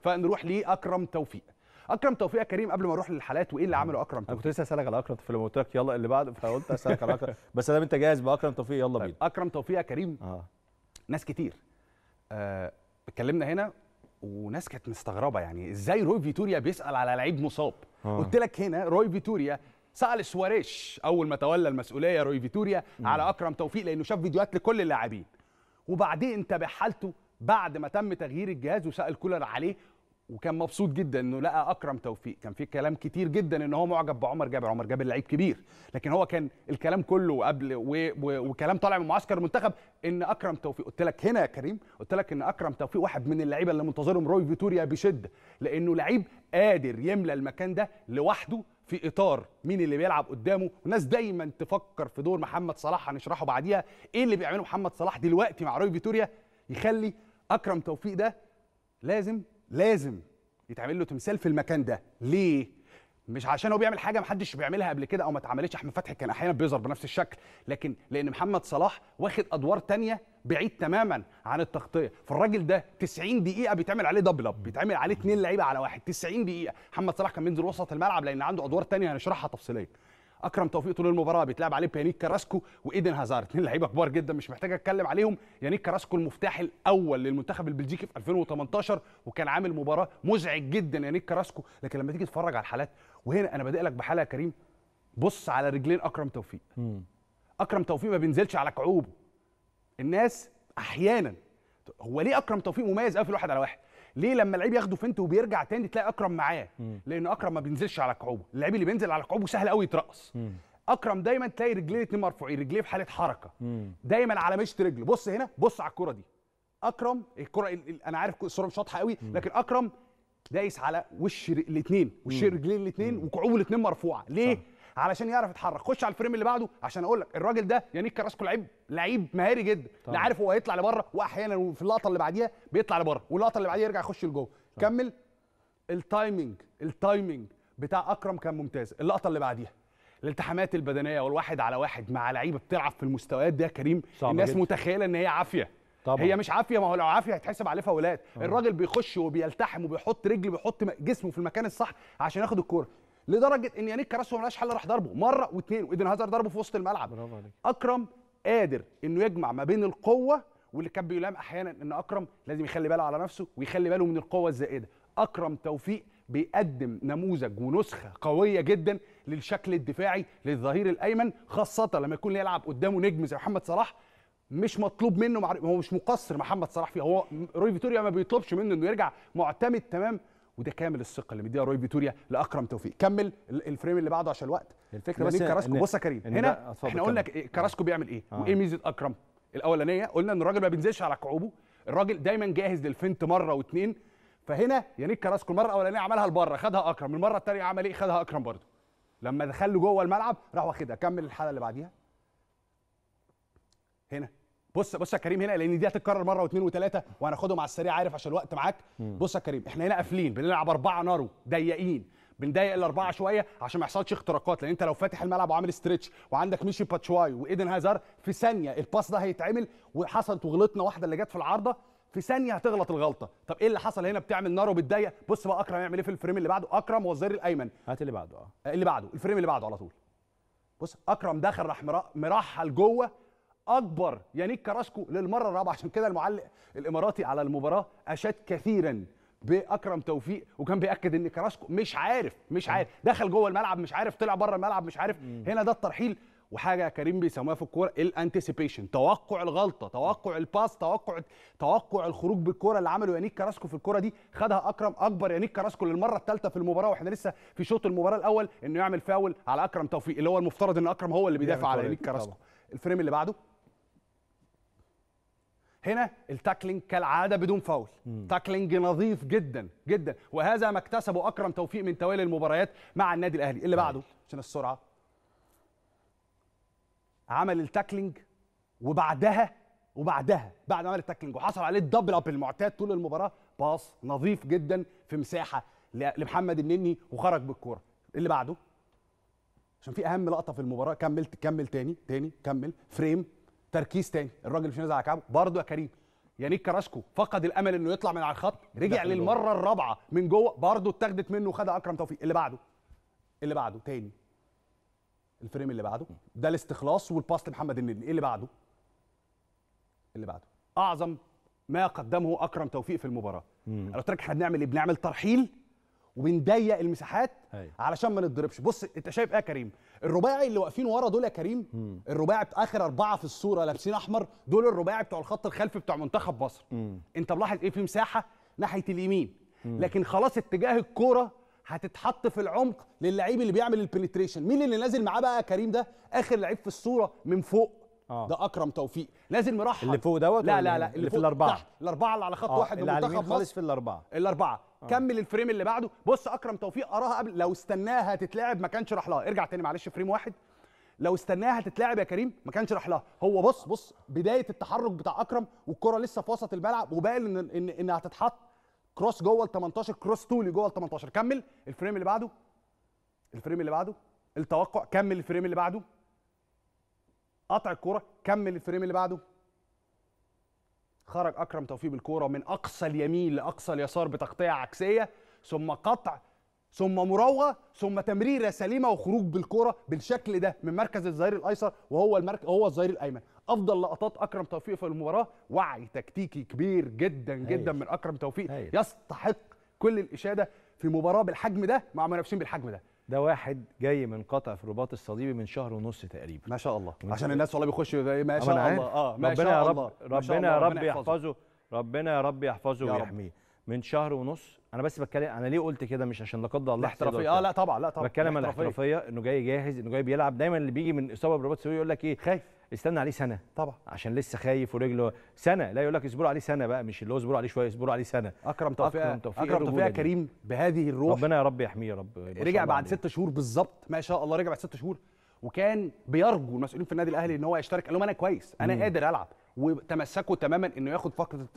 فنروح لاكرم توفيق اكرم توفيق كريم قبل ما اروح للحالات وايه اللي عمله اكرم توفيق انا كنت لسه اسالك على اكرم توفيق لما قلت لك يلا اللي بعده فقلت اسالك على اكرم بس انا انت جاهز باكرم توفيق يلا طيب، بينا اكرم توفيق كريم آه. ناس كتير آه اتكلمنا هنا وناس كانت مستغربه يعني ازاي روي فيتوريا بيسال على لعيب مصاب آه. قلت لك هنا روي فيتوريا سال سواريش اول ما تولى المسؤوليه روي فيتوريا على اكرم توفيق لانه شاف فيديوهات لكل اللاعبين وبعدين تابع حالته بعد ما تم تغيير الجهاز وسال كولر عليه وكان مبسوط جدا انه لقى اكرم توفيق كان في كلام كتير جدا ان هو معجب بعمر جابر عمر جابر لعيب كبير لكن هو كان الكلام كله قبل و... و... وكلام طالع من معسكر المنتخب ان اكرم توفيق قلت لك هنا يا كريم قلت لك ان اكرم توفيق واحد من اللعيبه اللي منتظرهم روي فيتوريا بشده لانه لعيب قادر يملى المكان ده لوحده في اطار مين اللي بيلعب قدامه والناس دايما تفكر في دور محمد صلاح هنشرحه بعديها ايه اللي بيعمله محمد صلاح دلوقتي مع روي فيتوريا يخلي اكرم توفيق ده لازم لازم يتعمل له تمثال في المكان ده ليه مش عشان هو بيعمل حاجه محدش بيعملها قبل كده او ما اتعملتش احمد فتحي كان احيانا بيظهر بنفس الشكل لكن لان محمد صلاح واخد ادوار تانية بعيد تماما عن التغطيه فالراجل ده 90 دقيقه بيتعمل عليه دبل اب بيتعمل عليه اتنين لعيبه على واحد 90 دقيقه محمد صلاح كان بينزل وسط الملعب لان عنده ادوار تانية هنشرحها تفصيليا اكرم توفيق طول المباراه بيتلعب عليه بيانيك كراسكو وايدن هازارد اثنين لعيبه كبار جدا مش محتاج اتكلم عليهم يانيك كراسكو المفتاح الاول للمنتخب البلجيكي في 2018 وكان عامل مباراه مزعج جدا يانيك كراسكو لكن لما تيجي تتفرج على الحالات وهنا انا بادئ لك بحاله يا كريم بص على رجلين اكرم توفيق اكرم توفيق ما بينزلش على كعوبه الناس احيانا هو ليه اكرم توفيق مميز قوي في الواحد على واحد ليه لما اللعيب ياخده فنت وبيرجع تاني تلاقي اكرم معاه لان اكرم ما بينزلش على كعوبه اللعيب اللي بينزل على كعوبه سهل قوي يترقص اكرم دايما تلاقي رجليه الاثنين مرفوعين رجليه في حاله حركه دايما على مشط رجله بص هنا بص على الكره دي اكرم الكره انا عارف الصوره مش واضحه قوي لكن اكرم دايس على وش الاثنين وش رجليه الاثنين وكعوب الاثنين مرفوعه ليه صح. علشان يعرف يتحرك خش على الفريم اللي بعده عشان اقول لك الراجل ده يعني كراسكو لعيب لعيب مهاري جدا لا عارف هو هيطلع لبره واحيانا في اللقطه اللي بعديها بيطلع لبره واللقطه اللي بعديها يرجع يخش لجوه كمل التايمنج التايمنج بتاع اكرم كان ممتاز اللقطه اللي بعديها الالتحامات البدنيه والواحد على واحد مع لعيبه بتلعب في المستويات دي يا كريم الناس جدا. متخيله ان هي عافيه طبعا. هي مش عافيه ما هو لو عافيه هيتحسب عليه فاولات الراجل بيخش وبيلتحم وبيحط رجل بيحط جسمه في المكان الصح عشان ياخد الكوره لدرجه ان يانيك كراسو ملاش حل راح ضربه مره واثنين وايدن هازارد ضربه في وسط الملعب برافو عليك اكرم قادر انه يجمع ما بين القوه واللي كان بيلام احيانا ان اكرم لازم يخلي باله على نفسه ويخلي باله من القوه الزائده اكرم توفيق بيقدم نموذج ونسخه قويه جدا للشكل الدفاعي للظهير الايمن خاصه لما يكون يلعب قدامه نجم زي محمد صلاح مش مطلوب منه هو مش مقصر محمد صلاح فيه هو روي فيتوريا ما بيطلبش منه انه يرجع معتمد تمام وده كامل الثقه اللي مديها روي فيتوريا لاكرم توفيق كمل الفريم اللي بعده عشان الوقت الفكره بس كراسكو بص يا كريم هنا احنا قلنا إيه، كراسكو بيعمل ايه آه. وايه ميزه اكرم الاولانيه قلنا ان الراجل ما بينزلش على كعوبه الراجل دايما جاهز للفنت مره واثنين فهنا يانيك كراسكو المره الاولانيه عملها لبره خدها اكرم المره الثانيه عمل ايه خدها اكرم برده لما دخل له جوه الملعب راح واخدها كمل الحاله اللي بعديها هنا بص بص يا كريم هنا لان دي هتتكرر مره واثنين وثلاثه وهناخدهم على السريع عارف عشان الوقت معاك بص يا كريم احنا هنا قافلين بنلعب اربعه نارو ضيقين بنضيق الاربعه شويه عشان ما يحصلش اختراقات لان انت لو فاتح الملعب وعامل ستريتش وعندك ميشي باتشواي وايدن هازار في ثانيه الباس ده هيتعمل وحصلت وغلطنا واحده اللي جت في العارضه في ثانيه هتغلط الغلطه طب ايه اللي حصل هنا بتعمل نار وبتضيق بص بقى اكرم هيعمل ايه في الفريم اللي بعده اكرم والظهير الايمن هات اللي بعده اه اللي بعده الفريم اللي بعده على طول بص اكرم دخل راح مرحل جوه اكبر يانيك كراسكو للمره الرابعه عشان كده المعلق الاماراتي على المباراه اشاد كثيرا باكرم توفيق وكان بياكد ان كراسكو مش عارف مش آه. عارف دخل جوه الملعب مش عارف طلع بره الملعب مش عارف هنا ده الترحيل وحاجه كريم بيسموها في الكوره الانتسيبيشن توقع الغلطه توقع الباس توقع توقع الخروج بالكوره اللي عمله يانيك كراسكو في الكوره دي خدها اكرم اكبر يانيك كراسكو للمره الثالثه في المباراه واحنا لسه في شوط المباراه الاول انه يعمل فاول على اكرم توفيق اللي هو المفترض ان اكرم هو اللي بيدافع على يانيك كراسكو الفريم اللي بعده هنا التاكلينج كالعاده بدون فاول تاكلينج نظيف جدا جدا وهذا ما اكتسبه اكرم توفيق من توالي المباريات مع النادي الاهلي اللي طيب. بعده عشان السرعه عمل التاكلينج وبعدها وبعدها بعد ما عمل التاكلينج وحصل عليه الدبل اب المعتاد طول المباراه باص نظيف جدا في مساحه لمحمد النني وخرج بالكوره اللي بعده عشان في اهم لقطه في المباراه كمل كمل تاني تاني كمل فريم تركيز تاني الراجل مش نازل على كعبه برضه يا كريم يانيك كراسكو فقد الامل انه يطلع من على الخط رجع للمره الرابعه من جوه برضه اتاخدت منه وخدها اكرم توفيق اللي بعده اللي بعده تاني الفريم اللي بعده ده الاستخلاص والباس لمحمد النني اللي بعده اللي بعده اعظم ما قدمه اكرم توفيق في المباراه انا قلت لك احنا بنعمل ايه بنعمل ترحيل وبنضيق المساحات هي. أيوة. علشان ما نتضربش بص انت شايف ايه يا كريم الرباعي اللي واقفين ورا دول يا كريم الرباعي بتاع اخر اربعه في الصوره لابسين احمر دول الرباعي بتوع الخط الخلفي بتوع منتخب مصر مم. انت ملاحظ ايه في مساحه ناحيه اليمين مم. لكن خلاص اتجاه الكوره هتتحط في العمق للعيب اللي بيعمل البنتريشن مين اللي نازل معاه بقى يا كريم ده اخر لعيب في الصوره من فوق آه. ده اكرم توفيق نازل مرحب اللي فوق دوت لا لا لا يعني؟ اللي في الاربعه تحت الاربعه اللي على خط آه. واحد اللي على خالص في الاربعه الاربعه آه. كمل الفريم اللي بعده بص اكرم توفيق قراها قبل لو استناها تتلعب ما كانش راح لها ارجع تاني معلش فريم واحد لو استناها تتلعب يا كريم ما كانش راح لها هو بص بص بدايه التحرك بتاع اكرم والكره لسه في وسط الملعب وباين ان ان انها هتتحط كروس جوه ال 18 كروس تولي جوه ال 18 كمل الفريم اللي بعده الفريم اللي بعده التوقع كمل الفريم اللي بعده قطع الكوره كمل الفريم اللي بعده خرج اكرم توفيق بالكوره من اقصى اليمين لاقصى اليسار بتغطيه عكسيه ثم قطع ثم مراوغه ثم تمريره سليمه وخروج بالكوره بالشكل ده من مركز الظهير الايسر وهو المرك... هو الظهير الايمن افضل لقطات اكرم توفيق في المباراه وعي تكتيكي كبير جدا جدا هيش. من اكرم توفيق هيش. يستحق كل الاشاده في مباراه بالحجم ده مع منافسين بالحجم ده ده واحد جاي من قطع في الرباط الصليبي من شهر ونص تقريبا ما شاء الله عشان الناس والله بيخش إيه، آه، ما شاء الله اه ما شاء الله ربنا يا رب ربنا يا رب يحفظه ربنا يا رب يحفظه ويحميه من شهر ونص انا بس بتكلم انا ليه قلت كده مش عشان لا قدر الله احترافيه اه لا طبعا لا طبعا بتكلم على الاحترافيه انه جاي جاهز انه جاي بيلعب دايما اللي بيجي من اصابه برباط سوي يقول لك ايه خايف استنى عليه سنه طبعا عشان لسه خايف ورجله سنه لا يقول لك اصبروا عليه سنه بقى مش اللي هو اصبروا عليه شويه اصبروا عليه سنه اكرم توفيق اكرم توفيق اكرم توفيق كريم بهذه الروح ربنا يا رب يحميه يا رب رجع بعد ست شهور بالظبط ما شاء الله رجع بعد ست شهور وكان بيرجو المسؤولين في النادي الاهلي ان هو يشترك قال لهم انا كويس انا قادر العب وتمسكوا تماما انه ياخد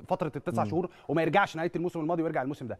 فتره التسع شهور وما يرجعش نهايه الموسم الماضي ويرجع الموسم ده